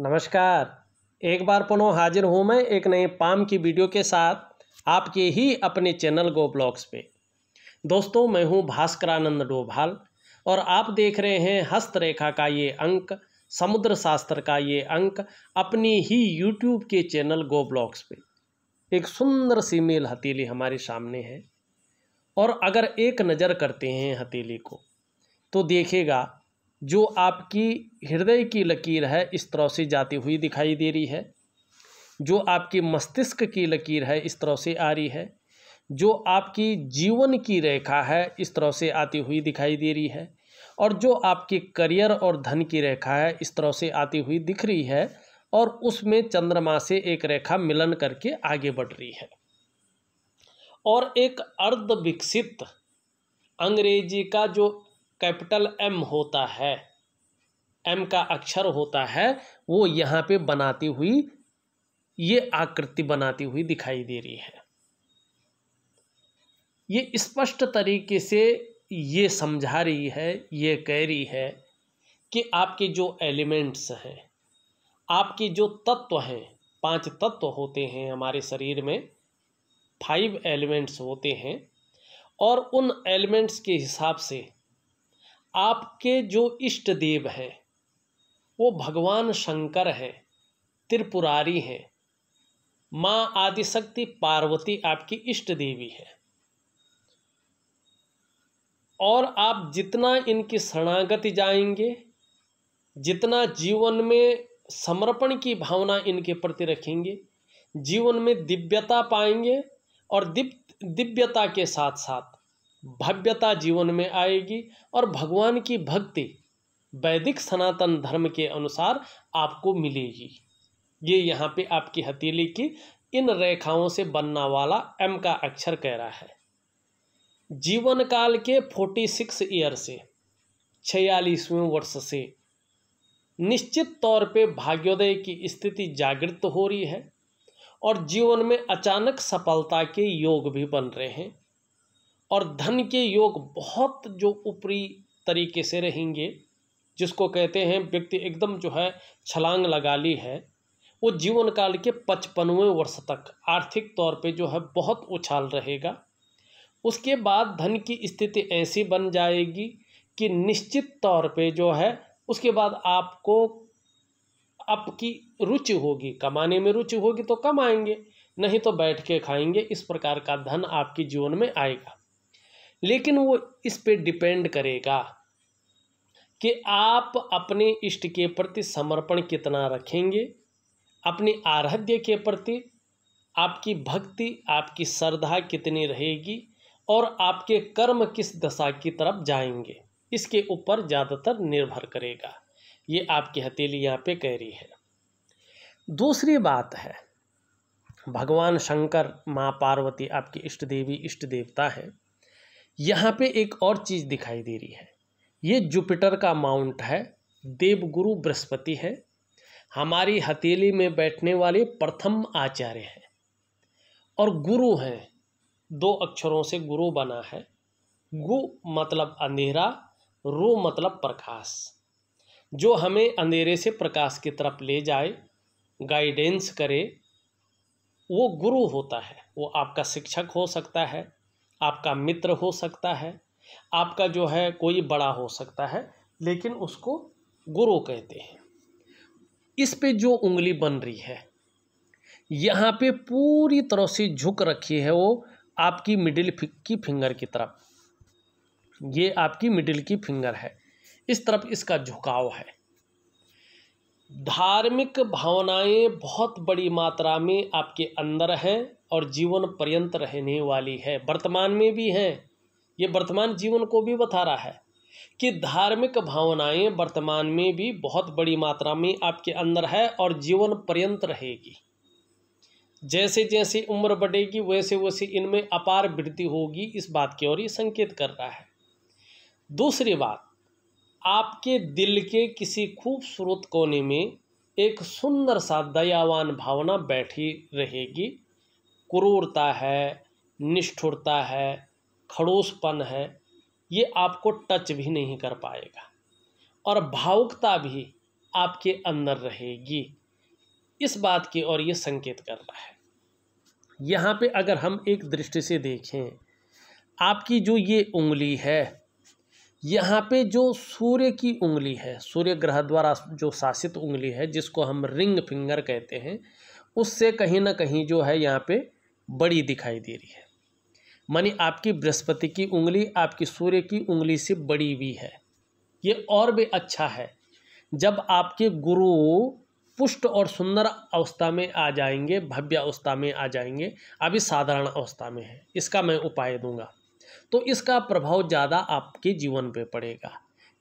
नमस्कार एक बार पुनः हाजिर हूँ मैं एक नए पाम की वीडियो के साथ आपके ही अपने चैनल गो ब्लॉग्स पे दोस्तों मैं हूँ भास्करानंद डोभाल और आप देख रहे हैं हस्तरेखा का ये अंक समुद्र शास्त्र का ये अंक अपनी ही यूट्यूब के चैनल गो ब्लॉग्स पे एक सुंदर सी मेल हथेली हमारे सामने है और अगर एक नज़र करते हैं हथेली को तो देखेगा जो आपकी हृदय की लकीर है इस तरह से जाती हुई दिखाई दे रही है जो आपके मस्तिष्क की लकीर है इस तरह से आ रही है जो आपकी जीवन की रेखा है इस तरह से आती हुई दिखाई दे रही है और जो आपके करियर और धन की रेखा है इस तरह से आती हुई दिख रही है और उसमें चंद्रमा से एक रेखा मिलन करके आगे बढ़ रही है और एक अर्ध विकसित अंग्रेजी का जो कैपिटल एम होता है एम का अक्षर होता है वो यहाँ पे बनाती हुई ये आकृति बनाती हुई दिखाई दे रही है ये स्पष्ट तरीके से ये समझा रही है ये कह रही है कि आपके जो एलिमेंट्स हैं आपके जो तत्व हैं पांच तत्व होते हैं हमारे शरीर में फाइव एलिमेंट्स होते हैं और उन एलिमेंट्स के हिसाब से आपके जो इष्ट देव हैं वो भगवान शंकर हैं त्रिपुरारी हैं माँ आदिशक्ति पार्वती आपकी इष्ट देवी है और आप जितना इनकी शरणागति जाएंगे जितना जीवन में समर्पण की भावना इनके प्रति रखेंगे जीवन में दिव्यता पाएंगे और दिव्यता के साथ साथ भव्यता जीवन में आएगी और भगवान की भक्ति वैदिक सनातन धर्म के अनुसार आपको मिलेगी ये यहाँ पे आपकी हथेली की इन रेखाओं से बनना वाला एम का अक्षर कह रहा है जीवन काल के फोर्टी सिक्स ईयर से छियालीसवें वर्ष से निश्चित तौर पे भाग्योदय की स्थिति जागृत हो रही है और जीवन में अचानक सफलता के योग भी बन रहे हैं और धन के योग बहुत जो ऊपरी तरीके से रहेंगे जिसको कहते हैं व्यक्ति एकदम जो है छलांग लगा ली है वो जीवन काल के पचपनवें वर्ष तक आर्थिक तौर पे जो है बहुत उछाल रहेगा उसके बाद धन की स्थिति ऐसी बन जाएगी कि निश्चित तौर पे जो है उसके बाद आपको आपकी रुचि होगी कमाने में रुचि होगी तो कमाएंगे नहीं तो बैठ के खाएंगे इस प्रकार का धन आपके जीवन में आएगा लेकिन वो इस पे डिपेंड करेगा कि आप अपने इष्ट के प्रति समर्पण कितना रखेंगे अपने आराध्य के प्रति आपकी भक्ति आपकी श्रद्धा कितनी रहेगी और आपके कर्म किस दशा की तरफ जाएंगे इसके ऊपर ज़्यादातर निर्भर करेगा ये आपकी हथेली यहाँ पे कह रही है दूसरी बात है भगवान शंकर माँ पार्वती आपकी इष्ट देवी इष्ट देवता हैं यहाँ पे एक और चीज़ दिखाई दे रही है ये जुपिटर का माउंट है देवगुरु बृहस्पति है हमारी हथेली में बैठने वाले प्रथम आचार्य हैं और गुरु हैं दो अक्षरों से गुरु बना है गु मतलब अंधेरा रो मतलब प्रकाश जो हमें अंधेरे से प्रकाश की तरफ ले जाए गाइडेंस करे वो गुरु होता है वो आपका शिक्षक हो सकता है आपका मित्र हो सकता है आपका जो है कोई बड़ा हो सकता है लेकिन उसको गुरु कहते हैं इस पे जो उंगली बन रही है यहाँ पे पूरी तरह से झुक रखी है वो आपकी मिडिल की फिंगर की तरफ ये आपकी मिडिल की फिंगर है इस तरफ इसका झुकाव है धार्मिक भावनाएं बहुत बड़ी मात्रा में आपके अंदर हैं और जीवन पर्यंत रहने वाली है वर्तमान में भी है ये वर्तमान जीवन को भी बता रहा है कि धार्मिक भावनाएं वर्तमान में भी बहुत बड़ी मात्रा में आपके अंदर है और जीवन पर्यंत रहेगी जैसे जैसे उम्र बढ़ेगी वैसे वैसे इनमें अपार वृद्धि होगी इस बात की ओर ये संकेत कर रहा है दूसरी बात आपके दिल के किसी खूबसूरत कोने में एक सुंदर सा दयावान भावना बैठी रहेगी क्रूरता है निष्ठुरता है खड़ोसपन है ये आपको टच भी नहीं कर पाएगा और भावुकता भी आपके अंदर रहेगी इस बात की और ये संकेत कर रहा है यहाँ पे अगर हम एक दृष्टि से देखें आपकी जो ये उंगली है यहाँ पे जो सूर्य की उंगली है सूर्य ग्रह द्वारा जो शासित उंगली है जिसको हम रिंग फिंगर कहते हैं उससे कहीं ना कहीं जो है यहाँ पे बड़ी दिखाई दे रही है मानी आपकी बृहस्पति की उंगली आपकी सूर्य की उंगली से बड़ी हुई है ये और भी अच्छा है जब आपके गुरु पुष्ट और सुंदर अवस्था में आ जाएंगे भव्य अवस्था में आ जाएंगे अभी साधारण अवस्था में है इसका मैं उपाय दूंगा तो इसका प्रभाव ज़्यादा आपके जीवन पे पड़ेगा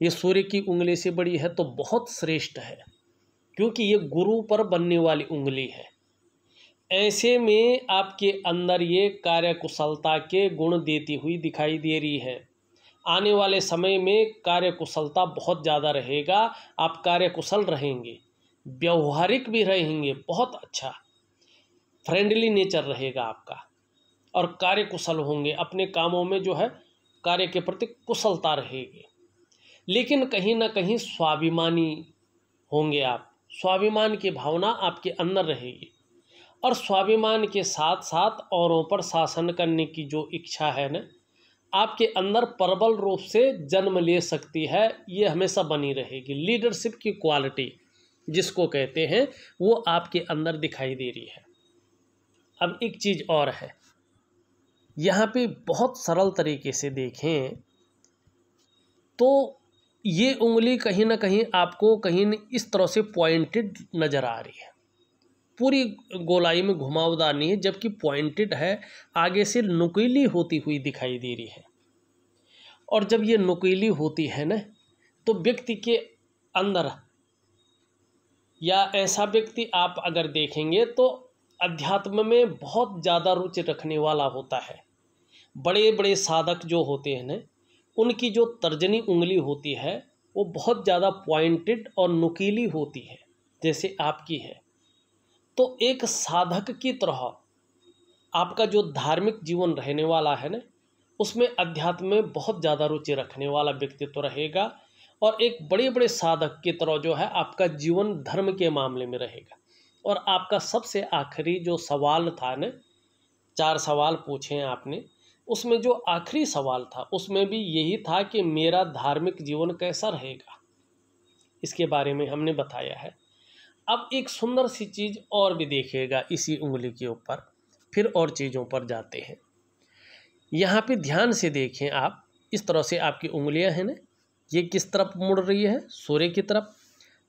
ये सूर्य की उंगली से बड़ी है तो बहुत श्रेष्ठ है क्योंकि ये गुरु पर बनने वाली उंगली है ऐसे में आपके अंदर ये कार्यकुशलता के गुण देती हुई दिखाई दे रही है आने वाले समय में कार्यकुशलता बहुत ज़्यादा रहेगा आप कार्यकुशल रहेंगे व्यवहारिक भी रहेंगे बहुत अच्छा फ्रेंडली नेचर रहेगा आपका और कार्यकुशल होंगे अपने कामों में जो है कार्य के प्रति कुशलता रहेगी लेकिन कहीं ना कहीं स्वाभिमानी होंगे आप स्वाभिमान की भावना आपके अंदर रहेगी और स्वाभिमान के साथ साथ औरों पर शासन करने की जो इच्छा है ना आपके अंदर प्रबल रूप से जन्म ले सकती है ये हमेशा बनी रहेगी लीडरशिप की क्वालिटी जिसको कहते हैं वो आपके अंदर दिखाई दे रही है अब एक चीज़ और है यहाँ पे बहुत सरल तरीके से देखें तो ये उंगली कहीं ना कहीं आपको कहीं इस तरह से पॉइंटेड नज़र आ रही है पूरी गोलाई में घुमावदार नहीं है जबकि पॉइंटेड है आगे से नुकीली होती हुई दिखाई दे रही है और जब ये नुकीली होती है ना तो व्यक्ति के अंदर या ऐसा व्यक्ति आप अगर देखेंगे तो अध्यात्म में बहुत ज़्यादा रुचि रखने वाला होता है बड़े बड़े साधक जो होते हैं ना उनकी जो तर्जनी उंगली होती है वो बहुत ज़्यादा पॉइंटेड और नुकीली होती है जैसे आपकी है तो एक साधक की तरह आपका जो धार्मिक जीवन रहने वाला है ना उसमें अध्यात्म में बहुत ज़्यादा रुचि रखने वाला व्यक्तित्व तो रहेगा और एक बड़े बड़े साधक की तरह जो है आपका जीवन धर्म के मामले में रहेगा और आपका सबसे आखिरी जो सवाल था ना चार सवाल पूछे हैं आपने उसमें जो आखिरी सवाल था उसमें भी यही था कि मेरा धार्मिक जीवन कैसा रहेगा इसके बारे में हमने बताया है अब एक सुंदर सी चीज़ और भी देखिएगा इसी उंगली के ऊपर फिर और चीज़ों पर जाते हैं यहाँ पे ध्यान से देखें आप इस तरह से आपकी उंगलियाँ हैं ना ये किस तरफ मुड़ रही है सूर्य की तरफ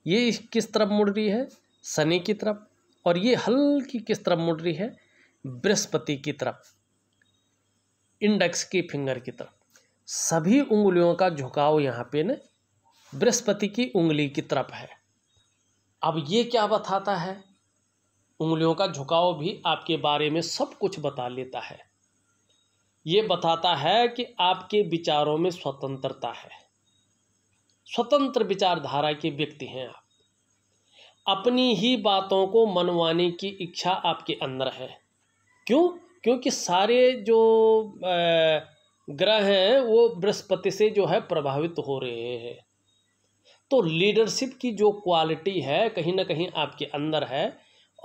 ये किस तरफ मुड़ रही है शनि की तरफ और ये हल्की किस तरफ मुड़ रही है बृहस्पति की तरफ इंडेक्स की फिंगर की तरफ सभी उंगलियों का झुकाव यहाँ पे ना बृहस्पति की उंगली की तरफ है अब ये क्या बताता है उंगलियों का झुकाव भी आपके बारे में सब कुछ बता लेता है ये बताता है कि आपके विचारों में स्वतंत्रता है स्वतंत्र विचारधारा के व्यक्ति हैं आप अपनी ही बातों को मनवाने की इच्छा आपके अंदर है क्यों क्योंकि सारे जो ग्रह हैं वो बृहस्पति से जो है प्रभावित हो रहे हैं तो लीडरशिप की जो क्वालिटी है कहीं ना कहीं आपके अंदर है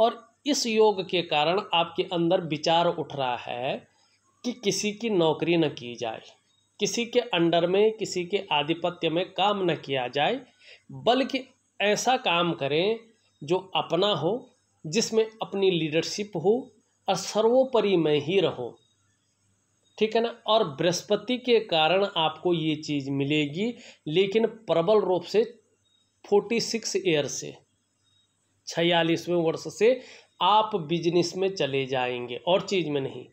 और इस योग के कारण आपके अंदर विचार उठ रहा है कि किसी की नौकरी न की जाए किसी के अंडर में किसी के आधिपत्य में काम न किया जाए बल्कि ऐसा काम करें जो अपना हो जिसमें अपनी लीडरशिप हो और सर्वोपरि में ही रहो ठीक है ना और बृहस्पति के कारण आपको ये चीज़ मिलेगी लेकिन प्रबल रूप से फोर्टी सिक्स ईयर से छियालीसवें वर्ष से आप बिजनेस में चले जाएंगे और चीज़ में नहीं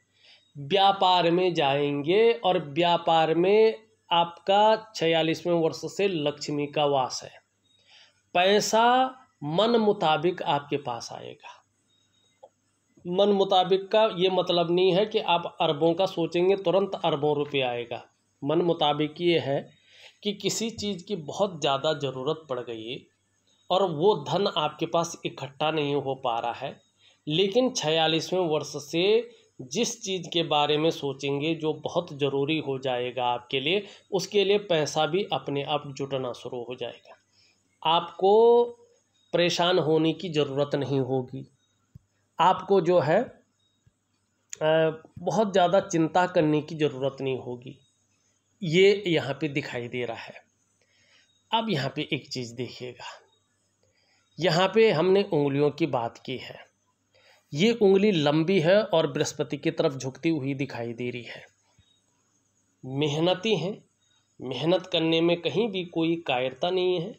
व्यापार में जाएंगे और व्यापार में आपका छियालीसवें वर्ष से लक्ष्मी का वास है पैसा मन मुताबिक आपके पास आएगा मन मुताबिक का ये मतलब नहीं है कि आप अरबों का सोचेंगे तुरंत अरबों रुपये आएगा मन मुताबिक ये है कि किसी चीज़ की बहुत ज़्यादा ज़रूरत पड़ गई है और वो धन आपके पास इकट्ठा नहीं हो पा रहा है लेकिन छियालीसवें वर्ष से जिस चीज़ के बारे में सोचेंगे जो बहुत ज़रूरी हो जाएगा आपके लिए उसके लिए पैसा भी अपने आप जुटना शुरू हो जाएगा आपको परेशान होने की ज़रूरत नहीं होगी आपको जो है बहुत ज़्यादा चिंता करने की ज़रूरत नहीं होगी ये यहाँ पे दिखाई दे रहा है अब यहाँ पे एक चीज़ देखिएगा यहाँ पे हमने उंगलियों की बात की है ये उंगली लंबी है और बृहस्पति की तरफ झुकती हुई दिखाई दे रही है मेहनती हैं मेहनत करने में कहीं भी कोई कायरता नहीं है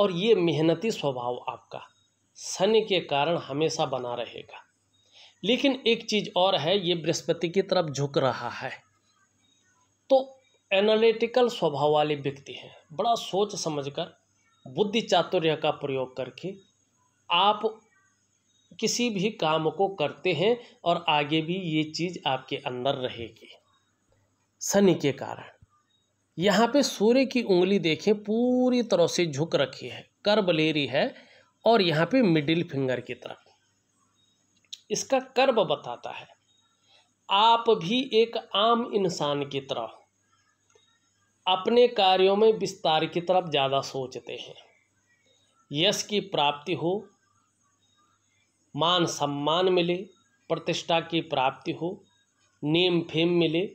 और ये मेहनती स्वभाव आपका शनि के कारण हमेशा बना रहेगा लेकिन एक चीज़ और है ये बृहस्पति की तरफ झुक रहा है तो एनालिटिकल स्वभाव वाले व्यक्ति हैं बड़ा सोच समझकर बुद्धि चातुर्य का प्रयोग करके आप किसी भी काम को करते हैं और आगे भी ये चीज़ आपके अंदर रहेगी शनि के कारण यहाँ पे सूर्य की उंगली देखें पूरी तरह से झुक रखी है कर्ब ले रही है और यहाँ पे मिडिल फिंगर की तरफ इसका कर्ब बताता है आप भी एक आम इंसान की तरह अपने कार्यों में विस्तार की तरफ ज़्यादा सोचते हैं यश की प्राप्ति हो मान सम्मान मिले प्रतिष्ठा की प्राप्ति हो नेम फेम मिले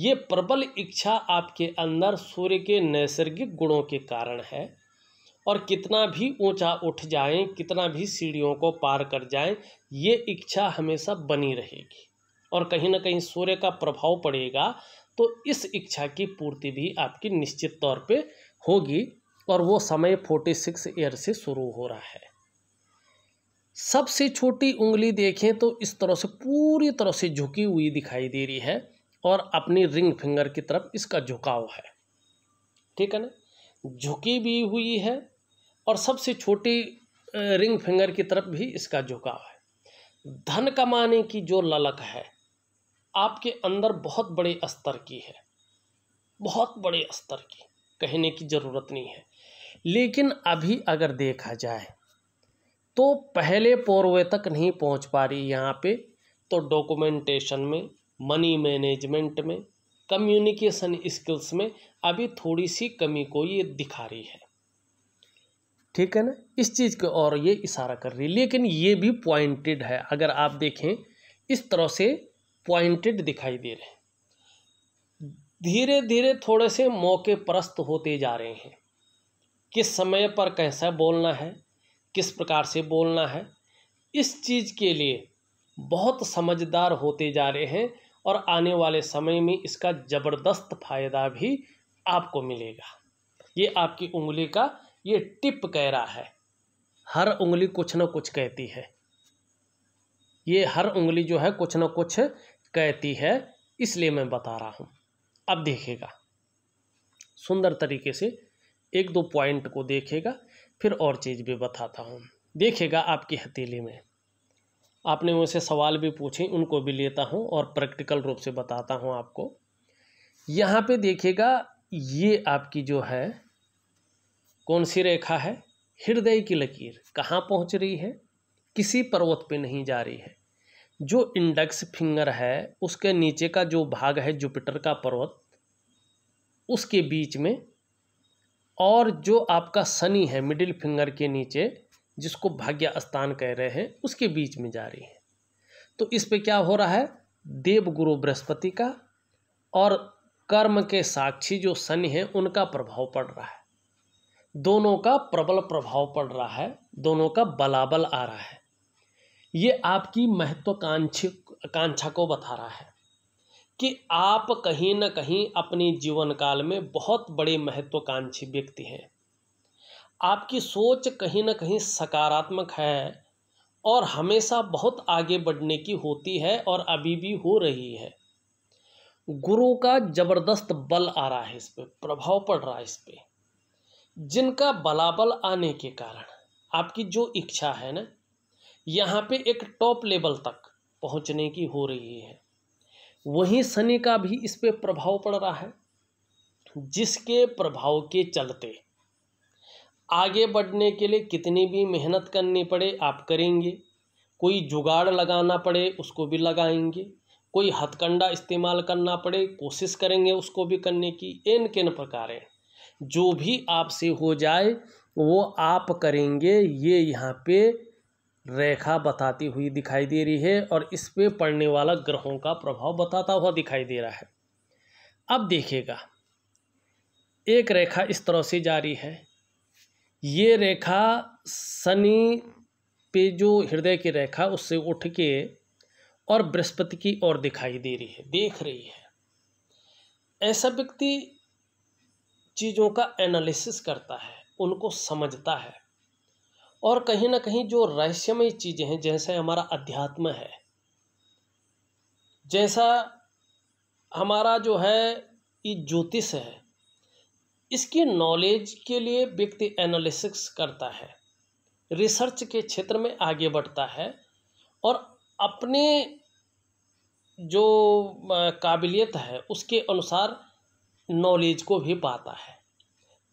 ये प्रबल इच्छा आपके अंदर सूर्य के नैसर्गिक गुणों के कारण है और कितना भी ऊंचा उठ जाएं कितना भी सीढ़ियों को पार कर जाएं ये इच्छा हमेशा बनी रहेगी और कहीं ना कहीं सूर्य का प्रभाव पड़ेगा तो इस इच्छा की पूर्ति भी आपकी निश्चित तौर पे होगी और वो समय फोर्टी सिक्स ईयर से शुरू हो रहा है सबसे छोटी उंगली देखें तो इस तरह से पूरी तरह से झुकी हुई दिखाई दे रही है और अपनी रिंग फिंगर की तरफ इसका झुकाव है ठीक है ना झुकी भी हुई है और सबसे छोटी रिंग फिंगर की तरफ भी इसका झुकाव है धन कमाने की जो ललक है आपके अंदर बहुत बड़े स्तर की है बहुत बड़े स्तर की कहने की ज़रूरत नहीं है लेकिन अभी अगर देखा जाए तो पहले पौरवे तक नहीं पहुंच पा रही यहाँ पे तो डॉक्यूमेंटेशन में मनी मैनेजमेंट में कम्युनिकेशन स्किल्स में अभी थोड़ी सी कमी को ये दिखा रही है ठीक है ना इस चीज़ को और ये इशारा कर रही है लेकिन ये भी पॉइंटेड है अगर आप देखें इस तरह से पॉइंटेड दिखाई दे रहे हैं धीरे धीरे थोड़े से मौके परस्त होते जा रहे हैं किस समय पर कैसा बोलना है किस प्रकार से बोलना है इस चीज़ के लिए बहुत समझदार होते जा रहे हैं और आने वाले समय में इसका ज़बरदस्त फायदा भी आपको मिलेगा ये आपकी उंगली का ये टिप कह रहा है हर उंगली कुछ ना कुछ कहती है ये हर उंगली जो है कुछ ना कुछ कहती है इसलिए मैं बता रहा हूँ अब देखेगा सुंदर तरीके से एक दो पॉइंट को देखेगा फिर और चीज़ भी बताता हूँ देखेगा आपकी हथेली में आपने मुझसे सवाल भी पूछे उनको भी लेता हूँ और प्रैक्टिकल रूप से बताता हूँ आपको यहाँ पे देखेगा ये आपकी जो है कौन सी रेखा है हृदय की लकीर कहाँ पहुँच रही है किसी पर्वत पे नहीं जा रही है जो इंडेक्स फिंगर है उसके नीचे का जो भाग है जुपिटर का पर्वत उसके बीच में और जो आपका शनि है मिडिल फिंगर के नीचे जिसको भाग्य स्थान कह रहे हैं उसके बीच में जा रही है तो इस पे क्या हो रहा है देव गुरु बृहस्पति का और कर्म के साक्षी जो शनि हैं उनका प्रभाव पड़ रहा है दोनों का प्रबल प्रभाव पड़ रहा है दोनों का बलाबल आ रहा है ये आपकी महत्वाकांक्षी आकांक्षा को बता रहा है कि आप कहीं ना कहीं अपने जीवन काल में बहुत बड़े महत्वाकांक्षी व्यक्ति हैं आपकी सोच कहीं ना कहीं सकारात्मक है और हमेशा बहुत आगे बढ़ने की होती है और अभी भी हो रही है गुरु का जबरदस्त बल आ रहा है इस पर प्रभाव पड़ रहा है इस पर जिनका बलाबल आने के कारण आपकी जो इच्छा है ना यहाँ पे एक टॉप लेवल तक पहुँचने की हो रही है वहीं शनि का भी इस पर प्रभाव पड़ रहा है जिसके प्रभाव के चलते आगे बढ़ने के लिए कितनी भी मेहनत करनी पड़े आप करेंगे कोई जुगाड़ लगाना पड़े उसको भी लगाएंगे कोई हथकंडा इस्तेमाल करना पड़े कोशिश करेंगे उसको भी करने की एन केन प्रकारें जो भी आपसे हो जाए वो आप करेंगे ये यहाँ पे रेखा बताती हुई दिखाई दे रही है और इस पे पड़ने वाला ग्रहों का प्रभाव बताता हुआ दिखाई दे रहा है अब देखिएगा एक रेखा इस तरह से जारी है ये रेखा शनि पे जो हृदय की रेखा उससे उठ के और बृहस्पति की ओर दिखाई दे रही है देख रही है ऐसा व्यक्ति चीज़ों का एनालिसिस करता है उनको समझता है और कहीं ना कहीं जो रहस्यमय चीज़ें हैं जैसे हमारा अध्यात्म है जैसा हमारा जो है ये ज्योतिष है इसकी नॉलेज के लिए व्यक्ति एनालिसिस करता है रिसर्च के क्षेत्र में आगे बढ़ता है और अपने जो काबिलियत है उसके अनुसार नॉलेज को भी पाता है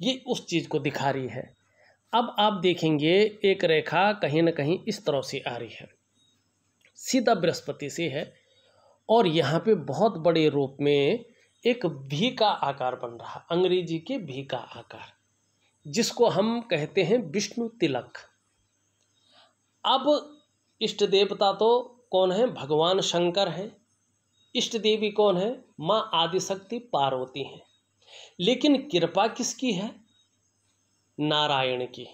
ये उस चीज़ को दिखा रही है अब आप देखेंगे एक रेखा कहीं ना कहीं इस तरह से आ रही है सीधा बृहस्पति से है और यहाँ पे बहुत बड़े रूप में एक भी का आकार बन रहा अंग्रेजी के भी का आकार जिसको हम कहते हैं विष्णु तिलक अब इष्ट देवता तो कौन है भगवान शंकर हैं इष्ट देवी कौन है माँ आदिशक्ति पार्वती हैं लेकिन कृपा किसकी है नारायण की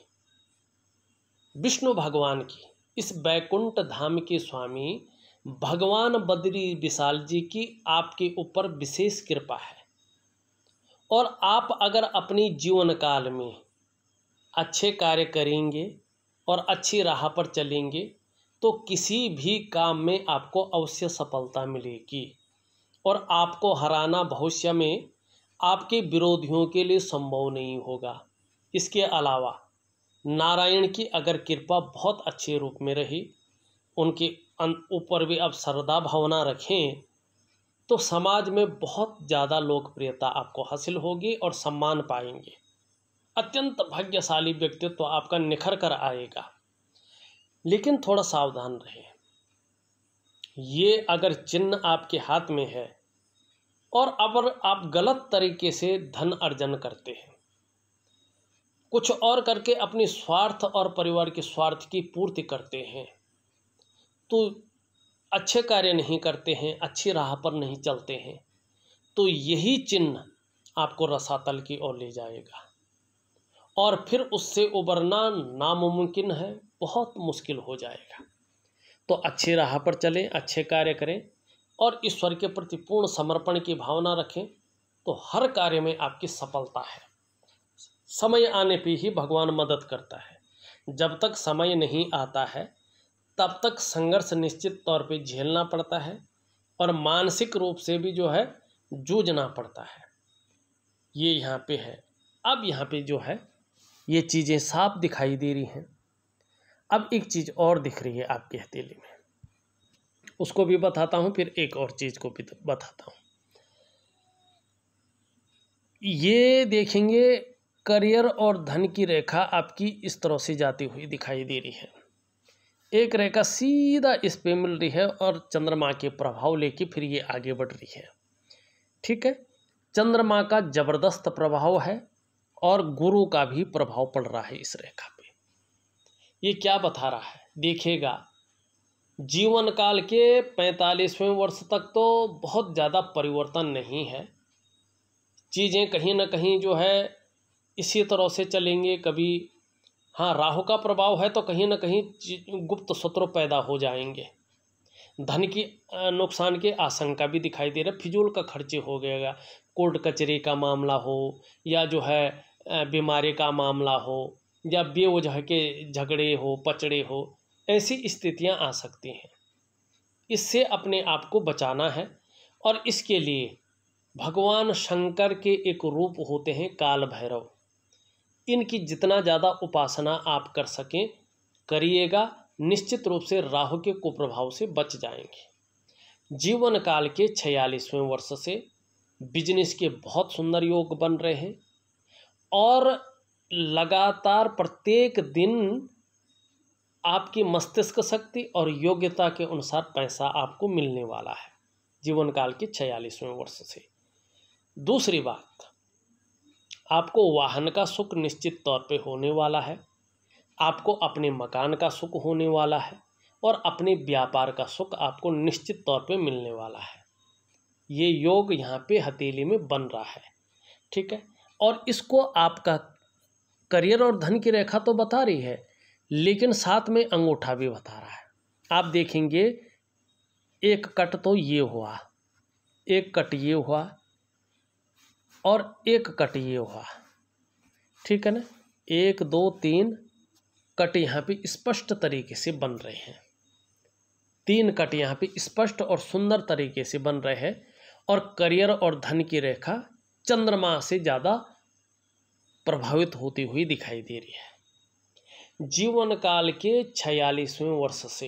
विष्णु भगवान की इस बैकुंठ धाम के स्वामी भगवान बद्री विशाल जी की आपके ऊपर विशेष कृपा है और आप अगर अपनी जीवन काल में अच्छे कार्य करेंगे और अच्छी राह पर चलेंगे तो किसी भी काम में आपको अवश्य सफलता मिलेगी और आपको हराना भविष्य में आपके विरोधियों के लिए संभव नहीं होगा इसके अलावा नारायण की अगर कृपा बहुत अच्छे रूप में रही उनके ऊपर भी आप श्रद्धा भावना रखें तो समाज में बहुत ज़्यादा लोकप्रियता आपको हासिल होगी और सम्मान पाएंगे अत्यंत भाग्यशाली व्यक्तित्व तो आपका निखर कर आएगा लेकिन थोड़ा सावधान रहें ये अगर चिन्ह आपके हाथ में है और अगर आप गलत तरीके से धन अर्जन करते हैं कुछ और करके अपने स्वार्थ और परिवार के स्वार्थ की पूर्ति करते हैं तो अच्छे कार्य नहीं करते हैं अच्छी राह पर नहीं चलते हैं तो यही चिन्ह आपको रसातल की ओर ले जाएगा और फिर उससे उबरना नामुमकिन है बहुत मुश्किल हो जाएगा तो अच्छी राह पर चलें अच्छे कार्य करें और ईश्वर के प्रति पूर्ण समर्पण की भावना रखें तो हर कार्य में आपकी सफलता है समय आने पर ही भगवान मदद करता है जब तक समय नहीं आता है तब तक संघर्ष निश्चित तौर पे झेलना पड़ता है और मानसिक रूप से भी जो है जूझना पड़ता है ये यहाँ पे है अब यहाँ पे जो है ये चीज़ें साफ दिखाई दे रही हैं अब एक चीज़ और दिख रही है आपके हथेली में उसको भी बताता हूँ फिर एक और चीज़ को भी बताता हूँ ये देखेंगे करियर और धन की रेखा आपकी इस तरह से जाती हुई दिखाई दे रही है एक रेखा सीधा इस पे मिल रही है और चंद्रमा के प्रभाव लेके फिर ये आगे बढ़ रही है ठीक है चंद्रमा का जबरदस्त प्रभाव है और गुरु का भी प्रभाव पड़ रहा है इस रेखा पे ये क्या बता रहा है देखिएगा जीवन काल के पैंतालीसवें वर्ष तक तो बहुत ज़्यादा परिवर्तन नहीं है चीज़ें कहीं ना कहीं जो है इसी तरह से चलेंगे कभी हाँ राहु का प्रभाव है तो कहीं ना कहीं गुप्त शत्रु पैदा हो जाएंगे धन की नुकसान की आशंका भी दिखाई दे रहा है फिजूल का खर्चे हो गएगा कोर्ट कचरे का मामला हो या जो है बीमारी का मामला हो या बेवजह के झगड़े हो पचड़े हो ऐसी स्थितियां आ सकती हैं इससे अपने आप को बचाना है और इसके लिए भगवान शंकर के एक रूप होते हैं काल भैरव इनकी जितना ज़्यादा उपासना आप कर सकें करिएगा निश्चित रूप से राहु के कुप्रभाव से बच जाएंगे जीवन काल के छियालीसवें वर्ष से बिजनेस के बहुत सुंदर योग बन रहे हैं और लगातार प्रत्येक दिन आपकी मस्तिष्क शक्ति और योग्यता के अनुसार पैसा आपको मिलने वाला है जीवन काल के छियालीसवें वर्ष से दूसरी बात आपको वाहन का सुख निश्चित तौर पे होने वाला है आपको अपने मकान का सुख होने वाला है और अपने व्यापार का सुख आपको निश्चित तौर पे मिलने वाला है ये योग यहाँ पे हथेली में बन रहा है ठीक है और इसको आपका करियर और धन की रेखा तो बता रही है लेकिन साथ में अंगूठा भी बता रहा है आप देखेंगे एक कट तो ये हुआ एक कट ये हुआ और एक कट ये हुआ ठीक है ना एक दो तीन कट यहाँ पे स्पष्ट तरीके से बन रहे हैं तीन कट यहाँ पे स्पष्ट और सुंदर तरीके से बन रहे हैं और करियर और धन की रेखा चंद्रमा से ज़्यादा प्रभावित होती हुई दिखाई दे रही है जीवन काल के छियालीसवें वर्ष से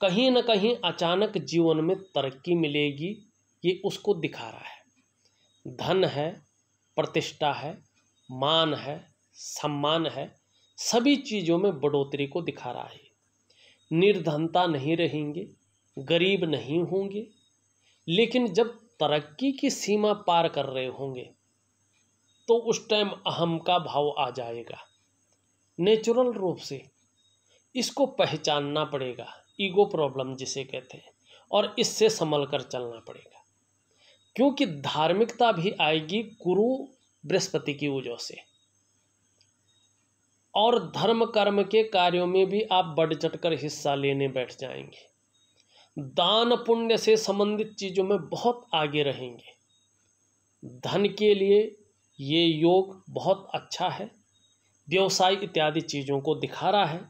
कहीं ना कहीं अचानक जीवन में तरक्की मिलेगी ये उसको दिखा रहा है धन है प्रतिष्ठा है मान है सम्मान है सभी चीज़ों में बढ़ोतरी को दिखा रहा है निर्धनता नहीं रहेंगे गरीब नहीं होंगे लेकिन जब तरक्की की सीमा पार कर रहे होंगे तो उस टाइम अहम का भाव आ जाएगा नेचुरल रूप से इसको पहचानना पड़ेगा ईगो प्रॉब्लम जिसे कहते हैं और इससे संभल कर चलना पड़ेगा क्योंकि धार्मिकता भी आएगी गुरु बृहस्पति की वजह से और धर्म कर्म के कार्यों में भी आप बढ़ चढ़कर हिस्सा लेने बैठ जाएंगे दान पुण्य से संबंधित चीज़ों में बहुत आगे रहेंगे धन के लिए ये योग बहुत अच्छा है व्यवसाय इत्यादि चीज़ों को दिखा रहा है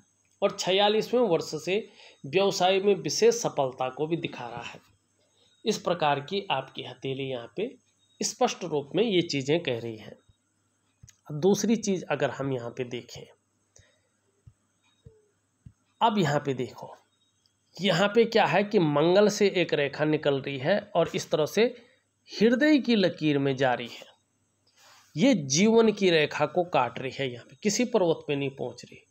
और छियालीसवें वर्ष से व्यवसाय में विशेष सफलता को भी दिखा रहा है इस प्रकार की आपकी हथेली यहाँ पे स्पष्ट रूप में ये चीज़ें कह रही हैं दूसरी चीज़ अगर हम यहाँ पे देखें अब यहाँ पे देखो यहाँ पे क्या है कि मंगल से एक रेखा निकल रही है और इस तरह से हृदय की लकीर में जा रही है ये जीवन की रेखा को काट रही है यहाँ पे किसी पर्वत पे नहीं पहुँच रही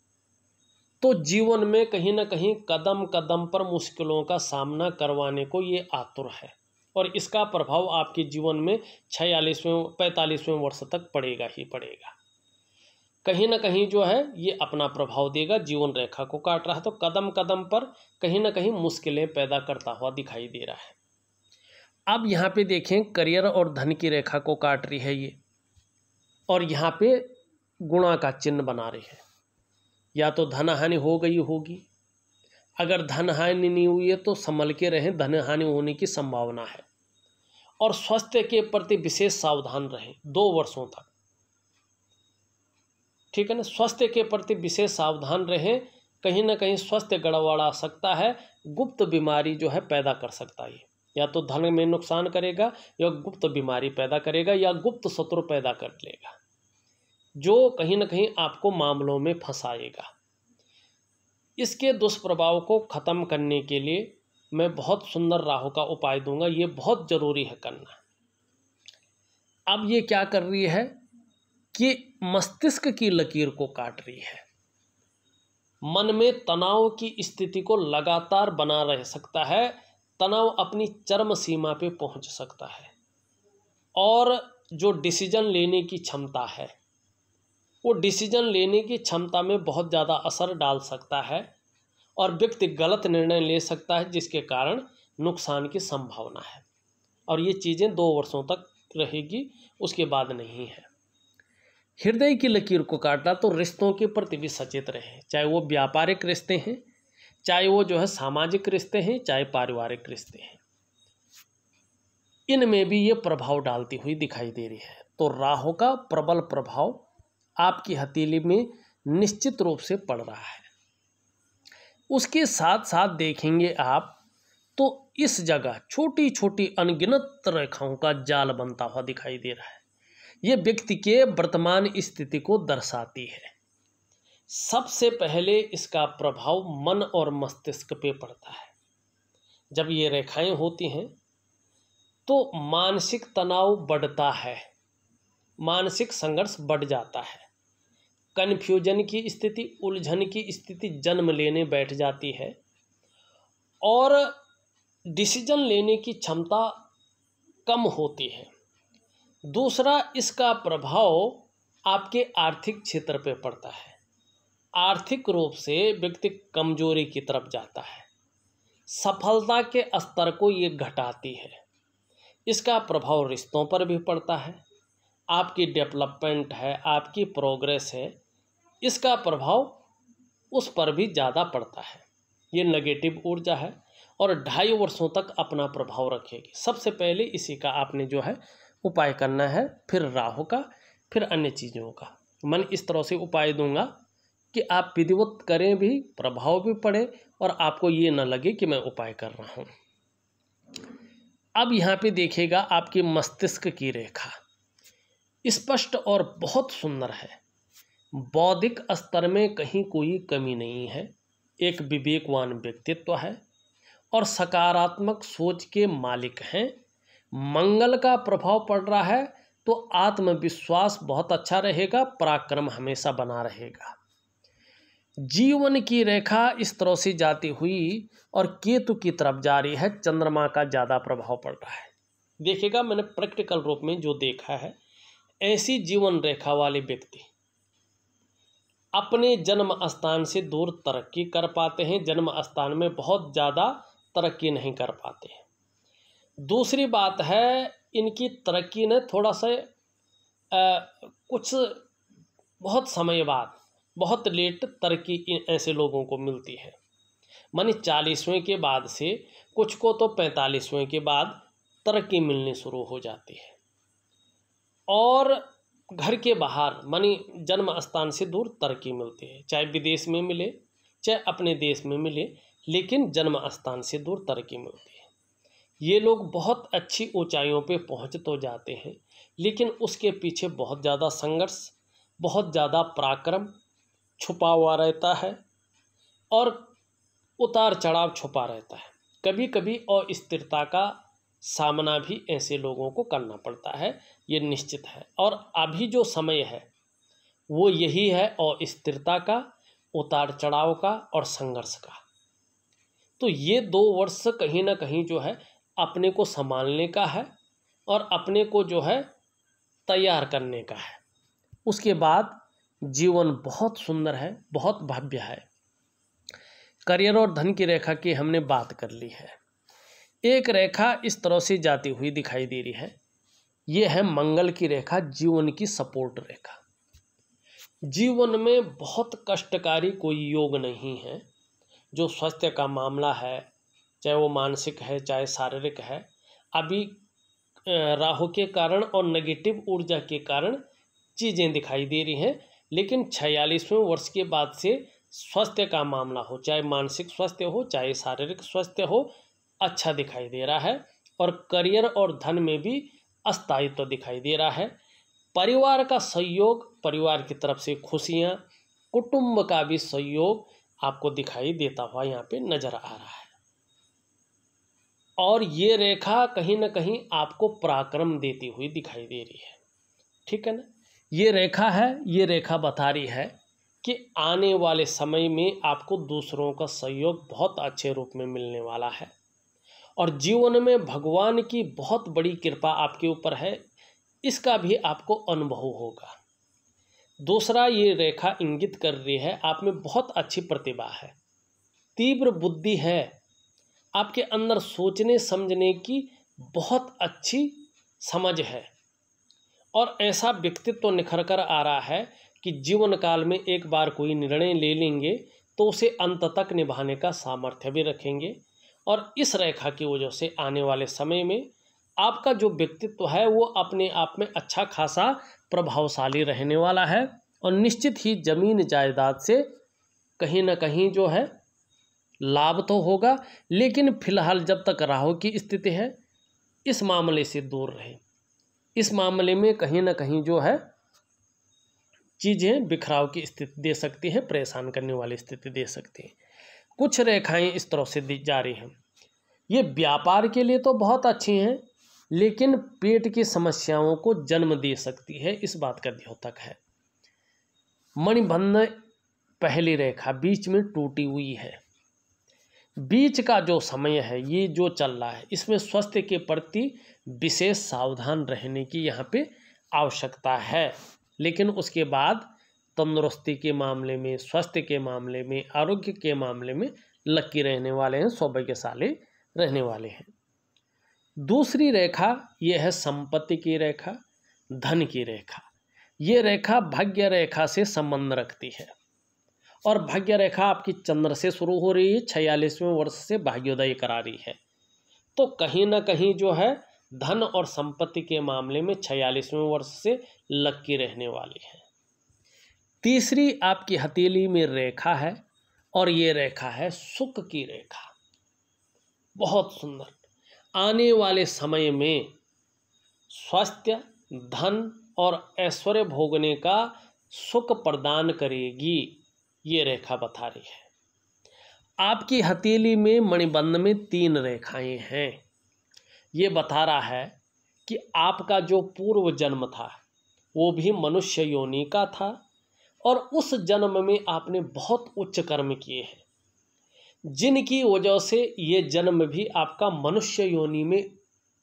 तो जीवन में कहीं ना कहीं कदम कदम पर मुश्किलों का सामना करवाने को ये आतुर है और इसका प्रभाव आपके जीवन में छियालीसवें पैंतालीसवें वर्ष तक पड़ेगा ही पड़ेगा कहीं ना कहीं जो है ये अपना प्रभाव देगा जीवन रेखा को काट रहा है तो कदम कदम पर कहीं ना कहीं मुश्किलें पैदा करता हुआ दिखाई दे रहा है अब यहाँ पे देखें करियर और धन की रेखा को काट रही है ये और यहाँ पे गुणा का चिन्ह बना रही है या तो धन हानि हो गई होगी अगर धन हानि नहीं हुई है तो संभल के रहें धन हानि होने की संभावना है और स्वास्थ्य के प्रति विशेष सावधान रहें दो वर्षों तक ठीक है ना स्वास्थ्य के प्रति विशेष सावधान रहें कहीं ना कहीं स्वास्थ्य गड़बड़ा सकता है गुप्त बीमारी जो है पैदा कर सकता है या तो धन में नुकसान करेगा या गुप्त बीमारी पैदा करेगा या गुप्त शत्रु पैदा कर लेगा जो कहीं ना कहीं आपको मामलों में फंसाएगा इसके दुष्प्रभाव को ख़त्म करने के लिए मैं बहुत सुंदर राहों का उपाय दूंगा ये बहुत ज़रूरी है करना अब ये क्या कर रही है कि मस्तिष्क की लकीर को काट रही है मन में तनाव की स्थिति को लगातार बना रह सकता है तनाव अपनी चरम सीमा पे पहुंच सकता है और जो डिसीजन लेने की क्षमता है वो डिसीजन लेने की क्षमता में बहुत ज़्यादा असर डाल सकता है और व्यक्ति गलत निर्णय ले सकता है जिसके कारण नुकसान की संभावना है और ये चीज़ें दो वर्षों तक रहेगी उसके बाद नहीं है हृदय की लकीर को काटना तो रिश्तों के प्रति भी सचेत रहें चाहे वो व्यापारिक रिश्ते हैं चाहे वो जो है सामाजिक रिश्ते हैं चाहे पारिवारिक रिश्ते हैं इनमें भी ये प्रभाव डालती हुई दिखाई दे रही है तो राहों का प्रबल प्रभाव आपकी हथेली में निश्चित रूप से पड़ रहा है उसके साथ साथ देखेंगे आप तो इस जगह छोटी छोटी अनगिनत रेखाओं का जाल बनता हुआ दिखाई दे रहा है ये व्यक्ति के वर्तमान स्थिति को दर्शाती है सबसे पहले इसका प्रभाव मन और मस्तिष्क पे पड़ता है जब ये रेखाएं होती हैं तो मानसिक तनाव बढ़ता है मानसिक संघर्ष बढ़ जाता है कन्फ्यूजन की स्थिति उलझन की स्थिति जन्म लेने बैठ जाती है और डिसीजन लेने की क्षमता कम होती है दूसरा इसका प्रभाव आपके आर्थिक क्षेत्र पे पड़ता है आर्थिक रूप से व्यक्ति कमजोरी की तरफ जाता है सफलता के स्तर को ये घटाती है इसका प्रभाव रिश्तों पर भी पड़ता है आपकी डेवलपमेंट है आपकी प्रोग्रेस है इसका प्रभाव उस पर भी ज़्यादा पड़ता है ये नेगेटिव ऊर्जा है और ढाई वर्षों तक अपना प्रभाव रखेगी सबसे पहले इसी का आपने जो है उपाय करना है फिर राहु का फिर अन्य चीज़ों का मन इस तरह से उपाय दूंगा कि आप विधिवत करें भी प्रभाव भी पड़े और आपको ये ना लगे कि मैं उपाय कर रहा हूँ अब यहाँ पे देखेगा आपकी मस्तिष्क की रेखा स्पष्ट और बहुत सुंदर है बौद्धिक स्तर में कहीं कोई कमी नहीं है एक विवेकवान व्यक्तित्व है और सकारात्मक सोच के मालिक हैं मंगल का प्रभाव पड़ रहा है तो आत्मविश्वास बहुत अच्छा रहेगा पराक्रम हमेशा बना रहेगा जीवन की रेखा इस तरह से जाती हुई और केतु की तरफ जा रही है चंद्रमा का ज़्यादा प्रभाव पड़ रहा है देखिएगा मैंने प्रैक्टिकल रूप में जो देखा है ऐसी जीवन रेखा वाले व्यक्ति अपने जन्म स्थान से दूर तरक्की कर पाते हैं जन्म स्थान में बहुत ज़्यादा तरक्की नहीं कर पाते हैं दूसरी बात है इनकी तरक्की ने थोड़ा सा आ, कुछ बहुत समय बाद बहुत लेट तरक्की ऐसे लोगों को मिलती है मानी चालीसवें के बाद से कुछ को तो पैंतालीसवें के बाद तरक्की मिलनी शुरू हो जाती है और घर के बाहर मनी जन्म स्थान से दूर तरक्की मिलती है चाहे विदेश में मिले चाहे अपने देश में मिले लेकिन जन्म स्थान से दूर तरक्की मिलती है ये लोग बहुत अच्छी ऊंचाइयों पे पहुंच तो जाते हैं लेकिन उसके पीछे बहुत ज़्यादा संघर्ष बहुत ज़्यादा पराक्रम छुपा हुआ रहता है और उतार चढ़ाव छुपा रहता है कभी कभी अस्थिरता का सामना भी ऐसे लोगों को करना पड़ता है ये निश्चित है और अभी जो समय है वो यही है और स्थिरता का उतार चढ़ाव का और संघर्ष का तो ये दो वर्ष कहीं ना कहीं जो है अपने को संभालने का है और अपने को जो है तैयार करने का है उसके बाद जीवन बहुत सुंदर है बहुत भव्य है करियर और धन की रेखा की हमने बात कर ली है एक रेखा इस तरह से जाती हुई दिखाई दे रही है ये है मंगल की रेखा जीवन की सपोर्ट रेखा जीवन में बहुत कष्टकारी कोई योग नहीं है जो स्वास्थ्य का मामला है चाहे वो मानसिक है चाहे शारीरिक है अभी राहु के कारण और नेगेटिव ऊर्जा के कारण चीज़ें दिखाई दे रही हैं लेकिन छियालीसवें वर्ष के बाद से स्वास्थ्य का मामला हो चाहे मानसिक स्वास्थ्य हो चाहे शारीरिक स्वास्थ्य हो अच्छा दिखाई दे रहा है और करियर और धन में भी अस्थायित्व तो दिखाई दे रहा है परिवार का सहयोग परिवार की तरफ से खुशियाँ कुटुंब का भी सहयोग आपको दिखाई देता हुआ यहाँ पे नजर आ रहा है और ये रेखा कहीं ना कहीं आपको पराक्रम देती हुई दिखाई दे रही है ठीक है ना ये रेखा है ये रेखा बता रही है कि आने वाले समय में आपको दूसरों का सहयोग बहुत अच्छे रूप में मिलने वाला है और जीवन में भगवान की बहुत बड़ी कृपा आपके ऊपर है इसका भी आपको अनुभव होगा दूसरा ये रेखा इंगित कर रही है आप में बहुत अच्छी प्रतिभा है तीव्र बुद्धि है आपके अंदर सोचने समझने की बहुत अच्छी समझ है और ऐसा व्यक्तित्व तो निखर कर आ रहा है कि जीवन काल में एक बार कोई निर्णय ले लेंगे तो उसे अंत तक निभाने का सामर्थ्य भी रखेंगे और इस रेखा की वजह से आने वाले समय में आपका जो व्यक्तित्व है वो अपने आप में अच्छा खासा प्रभावशाली रहने वाला है और निश्चित ही ज़मीन जायदाद से कहीं ना कहीं जो है लाभ तो होगा लेकिन फिलहाल जब तक राहु की स्थिति है इस मामले से दूर रहे इस मामले में कहीं ना कहीं जो है चीज़ें बिखराव की स्थिति दे सकती हैं परेशान करने वाली स्थिति दे सकती हैं कुछ रेखाएं इस तरह से दी जा रही हैं ये व्यापार के लिए तो बहुत अच्छी हैं लेकिन पेट की समस्याओं को जन्म दे सकती है इस बात का द्योतक है मणिबंध पहली रेखा बीच में टूटी हुई है बीच का जो समय है ये जो चल रहा है इसमें स्वास्थ्य के प्रति विशेष सावधान रहने की यहाँ पे आवश्यकता है लेकिन उसके बाद तंदुरुस्ती के मामले में स्वास्थ्य के मामले में आरोग्य के मामले में लक्की रहने वाले हैं सौभाग्यशाली रहने वाले हैं दूसरी रेखा यह है संपत्ति की रेखा धन की रेखा ये रेखा भाग्य रेखा से संबंध रखती है और भाग्य रेखा आपकी चंद्र से शुरू हो रही है छियालीसवें वर्ष से भाग्योदय करा रही है तो कहीं ना कहीं जो है धन और संपत्ति के मामले में छियालीसवें वर्ष से लक्की रहने वाली है तीसरी आपकी हथेली में रेखा है और ये रेखा है सुख की रेखा बहुत सुंदर आने वाले समय में स्वास्थ्य धन और ऐश्वर्य भोगने का सुख प्रदान करेगी ये रेखा बता रही है आपकी हथेली में मणिबंध में तीन रेखाएं हैं ये बता रहा है कि आपका जो पूर्व जन्म था वो भी मनुष्य योनि का था और उस जन्म में आपने बहुत उच्च कर्म किए हैं जिनकी वजह से ये जन्म भी आपका मनुष्य योनि में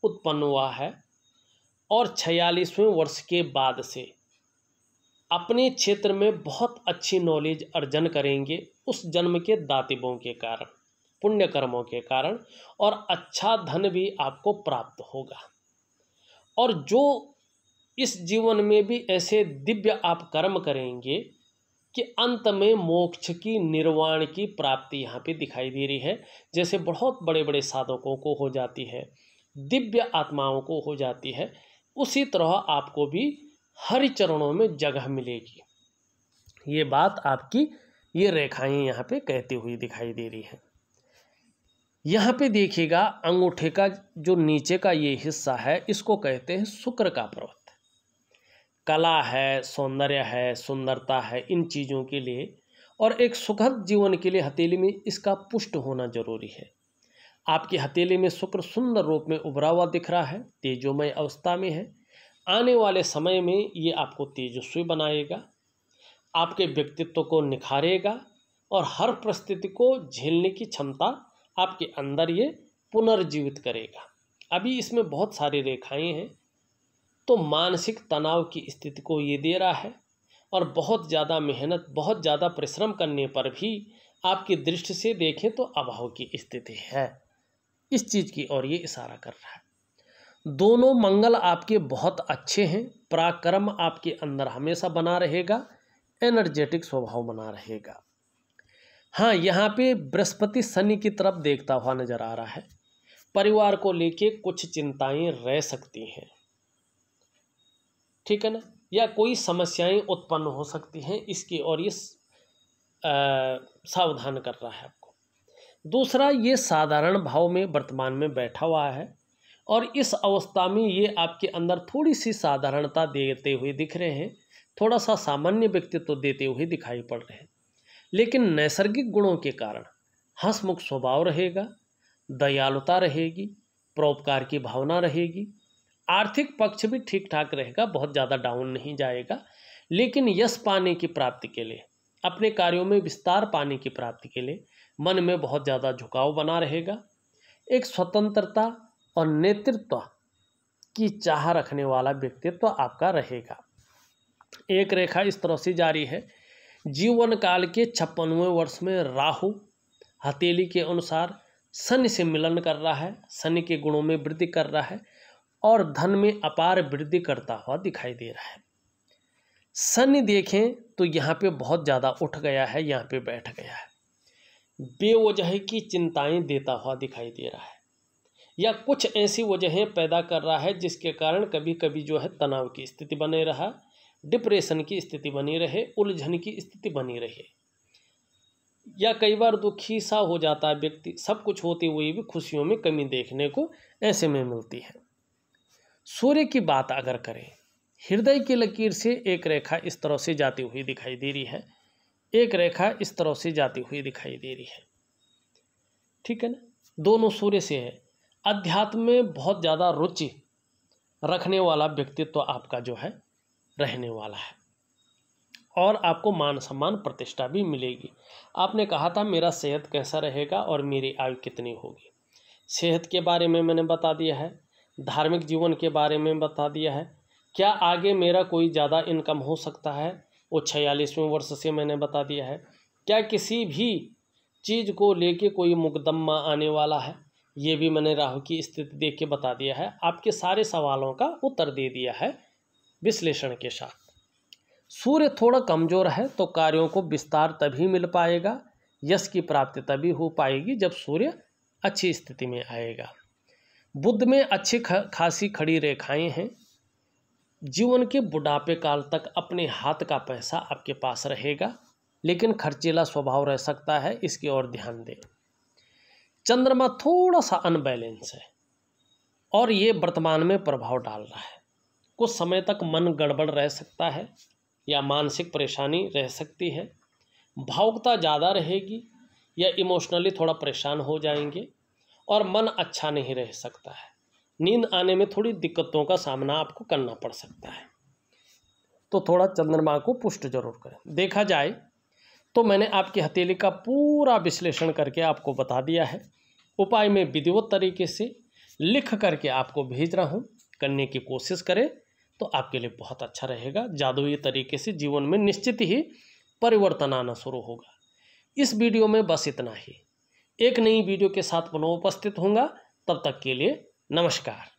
उत्पन्न हुआ है और छियालीसवें वर्ष के बाद से अपने क्षेत्र में बहुत अच्छी नॉलेज अर्जन करेंगे उस जन्म के दातिबों के कारण पुण्य कर्मों के कारण और अच्छा धन भी आपको प्राप्त होगा और जो इस जीवन में भी ऐसे दिव्य आप कर्म करेंगे कि अंत में मोक्ष की निर्वाण की प्राप्ति यहाँ पे दिखाई दे रही है जैसे बहुत बड़े बड़े साधकों को हो जाती है दिव्य आत्माओं को हो जाती है उसी तरह आपको भी हरि चरणों में जगह मिलेगी ये बात आपकी ये रेखाएं यहाँ पे कहती हुई दिखाई दे रही है यहाँ पे देखिएगा अंगूठे का जो नीचे का ये हिस्सा है इसको कहते हैं शुक्र का पर्वत कला है सौंदर्य है सुंदरता है इन चीज़ों के लिए और एक सुखद जीवन के लिए हथेली में इसका पुष्ट होना जरूरी है आपकी हथेली में शुक्र सुंदर रूप में उभरा हुआ दिख रहा है तेजोमय अवस्था में है आने वाले समय में ये आपको तेजस्वी बनाएगा आपके व्यक्तित्व को निखारेगा और हर परिस्थिति को झेलने की क्षमता आपके अंदर ये पुनर्जीवित करेगा अभी इसमें बहुत सारी रेखाएं हैं तो मानसिक तनाव की स्थिति को ये दे रहा है और बहुत ज़्यादा मेहनत बहुत ज़्यादा परिश्रम करने पर भी आपकी दृष्टि से देखें तो अभाव की स्थिति है इस चीज़ की ओर ये इशारा कर रहा है दोनों मंगल आपके बहुत अच्छे हैं पराक्रम आपके अंदर हमेशा बना रहेगा एनर्जेटिक स्वभाव बना रहेगा हाँ यहाँ पे बृहस्पति शनि की तरफ देखता हुआ नज़र आ रहा है परिवार को लेके कुछ चिंताएं रह सकती हैं ठीक है ना या कोई समस्याएं उत्पन्न हो सकती हैं इसकी और ये सावधान कर रहा है आपको दूसरा ये साधारण भाव में वर्तमान में बैठा हुआ है और इस अवस्था में ये आपके अंदर थोड़ी सी साधारणता देते हुए दिख रहे हैं थोड़ा सा सामान्य व्यक्तित्व देते हुए दिखाई पड़ रहे हैं लेकिन नैसर्गिक गुणों के कारण हंसमुख स्वभाव रहेगा दयालुता रहेगी परोपकार की भावना रहेगी आर्थिक पक्ष भी ठीक ठाक रहेगा बहुत ज़्यादा डाउन नहीं जाएगा लेकिन यश पाने की प्राप्ति के लिए अपने कार्यों में विस्तार पाने की प्राप्ति के लिए मन में बहुत ज़्यादा झुकाव बना रहेगा एक स्वतंत्रता और नेतृत्व की चाह रखने वाला व्यक्तित्व तो आपका रहेगा एक रेखा इस तरह से जारी है जीवन काल के छप्पनवें वर्ष में राहु हथेली के अनुसार शनि से मिलन कर रहा है शनि के गुणों में वृद्धि कर रहा है और धन में अपार वृद्धि करता हुआ दिखाई दे रहा है शनि देखें तो यहाँ पे बहुत ज़्यादा उठ गया है यहाँ पे बैठ गया है बेवजह की चिंताएं देता हुआ दिखाई दे रहा है या कुछ ऐसी वजहें पैदा कर रहा है जिसके कारण कभी कभी जो है तनाव की स्थिति बने रहा डिप्रेशन की स्थिति बनी रहे उलझन की स्थिति बनी रहे या कई बार दुखी सा हो जाता है व्यक्ति सब कुछ होते हुए भी खुशियों में कमी देखने को ऐसे में मिलती है सूर्य की बात अगर करें हृदय की लकीर से एक रेखा इस तरह से जाती हुई दिखाई दे रही है एक रेखा इस तरह से जाती हुई दिखाई दे रही है ठीक है ना दोनों सूर्य से है अध्यात्म में बहुत ज़्यादा रुचि रखने वाला व्यक्तित्व तो आपका जो है रहने वाला है और आपको मान सम्मान प्रतिष्ठा भी मिलेगी आपने कहा था मेरा सेहत कैसा रहेगा और मेरी आयु कितनी होगी सेहत के बारे में मैंने बता दिया है धार्मिक जीवन के बारे में बता दिया है क्या आगे मेरा कोई ज़्यादा इनकम हो सकता है वो छियालीसवें वर्ष से मैंने बता दिया है क्या किसी भी चीज़ को लेके कोई मुकदमा आने वाला है ये भी मैंने राहु की स्थिति देख के बता दिया है आपके सारे सवालों का उत्तर दे दिया है विश्लेषण के साथ सूर्य थोड़ा कमज़ोर है तो कार्यों को विस्तार तभी मिल पाएगा यश की प्राप्ति तभी हो पाएगी जब सूर्य अच्छी स्थिति में आएगा बुद्ध में अच्छी खासी खड़ी रेखाएं हैं जीवन के बुढ़ापे काल तक अपने हाथ का पैसा आपके पास रहेगा लेकिन खर्चीला स्वभाव रह सकता है इसकी ओर ध्यान दें चंद्रमा थोड़ा सा अनबैलेंस है और ये वर्तमान में प्रभाव डाल रहा है कुछ समय तक मन गड़बड़ रह सकता है या मानसिक परेशानी रह सकती है भावुकता ज़्यादा रहेगी या इमोशनली थोड़ा परेशान हो जाएंगे और मन अच्छा नहीं रह सकता है नींद आने में थोड़ी दिक्कतों का सामना आपको करना पड़ सकता है तो थोड़ा चंद्रमा को पुष्ट जरूर करें देखा जाए तो मैंने आपकी हथेली का पूरा विश्लेषण करके आपको बता दिया है उपाय में विधिवत तरीके से लिख करके आपको भेज रहा हूँ करने की कोशिश करें तो आपके लिए बहुत अच्छा रहेगा जादुई तरीके से जीवन में निश्चित ही परिवर्तन आना शुरू होगा इस वीडियो में बस इतना ही एक नई वीडियो के साथ पुनः उपस्थित होंगे तब तक के लिए नमस्कार